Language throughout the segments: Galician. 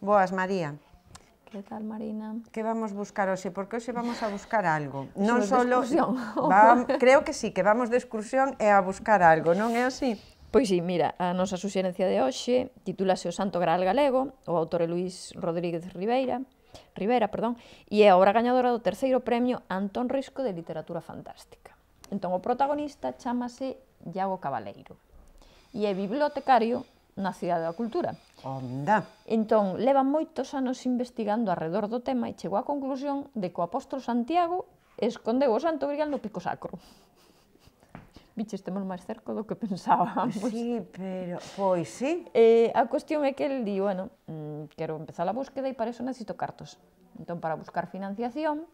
Boas, María. Que tal, Marina? Que vamos buscar hoxe? Porque hoxe vamos a buscar algo. Non só Va, creo que sí, que vamos de excursión e a buscar algo, non é así? Pois sí, mira, a nosa suxerencia de hoxe titúlase O Santo Graal Galego, o autor é Luís Rodríguez Ribeira, Rivera, perdón, e é a obra gañadora do terceiro premio Antón Risco de Literatura Fantástica. Entón, o protagonista chamase Iago Cabaleiro e é bibliotecario na Cidade da Cultura, Onda. Entón, leva moitos anos investigando arredor do tema e chegou á conclusión de que o apóstolo Santiago escondeu o santo grial no pico sacro. Biche, estemos máis cerco do que pensábamos. Sí, pero... Pois sí. Eh, a cuestión é que el di, bueno, mm, quero empezar a búsqueda e para eso necesito cartos. Entón, para buscar financiación,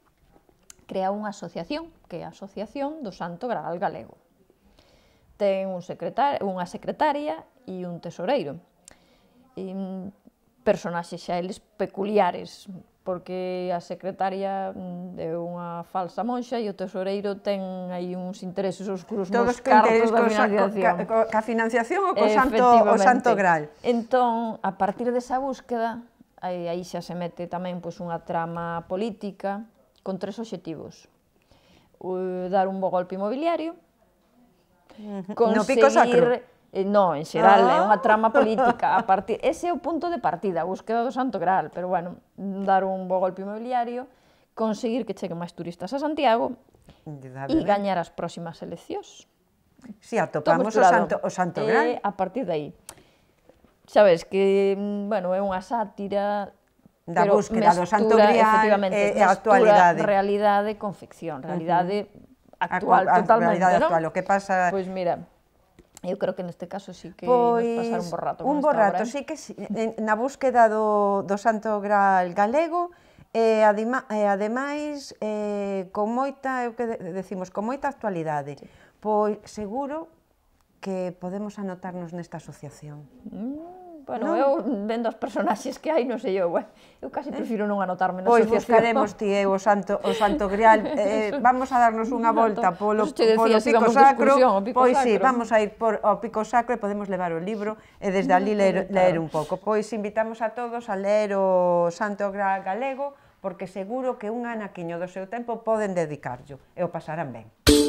crea unha asociación, que é a Asociación do Santo Graal Galego. Ten un secretar, unha secretaria e un tesoreiro, personaxes xa eles peculiares, porque a secretaria é mm, unha falsa monxa e o tesoureiro ten aí uns intereses oscuros Todos nos cartos da financiación. Co, co, ca financiación ou co santo, o santo Graal. Entón, a partir desa búsqueda, aí, aí xa se mete tamén pois, unha trama política con tres obxectivos. Eh, dar un bo golpe inmobiliario, conseguir... No pico sacro eh, non, en xeral, eh, ah. é unha trama política. A partir, ese é o punto de partida, a búsqueda do Santo Graal, pero bueno, dar un bo golpe inmobiliario, conseguir que cheguen máis turistas a Santiago e gañar as próximas eleccións. Si, sí, atopamos o Santo, o Santo eh, Graal. E a partir de aí. Sabes que, mm, bueno, é unha sátira da pero búsqueda mestura, do Santo Graal e, eh, eh a actualidade. realidade con ficción, realidade actual, a, a, totalmente, a realidade ¿no? actual, o que pasa... Pois pues mira, Eu creo que neste caso sí que pois, nos pasar un borrato. Un borrato, rato, ¿eh? sí que sí, na búsqueda do, do Santo Graal galego, e adima, ademais eh, con moita, eu que decimos, con moita actualidade. Sí. Pois seguro que podemos anotarnos nesta asociación. Mm. Bueno, non. eu vendo as personaxes que hai, non sei eu, bueno, eu casi eh. prefiro non anotarme na Pois buscaremos ti eu eh, o santo o santo grial. Eh, vamos a darnos unha volta polo decía, polo pico sacro. Pico pois sacro. sí, vamos a ir por o pico sacro e podemos levar o libro e desde mm, ali ler, ler un pouco. Pois invitamos a todos a ler o santo grial galego porque seguro que un anaquiño do seu tempo poden dedicarllo e o pasarán ben.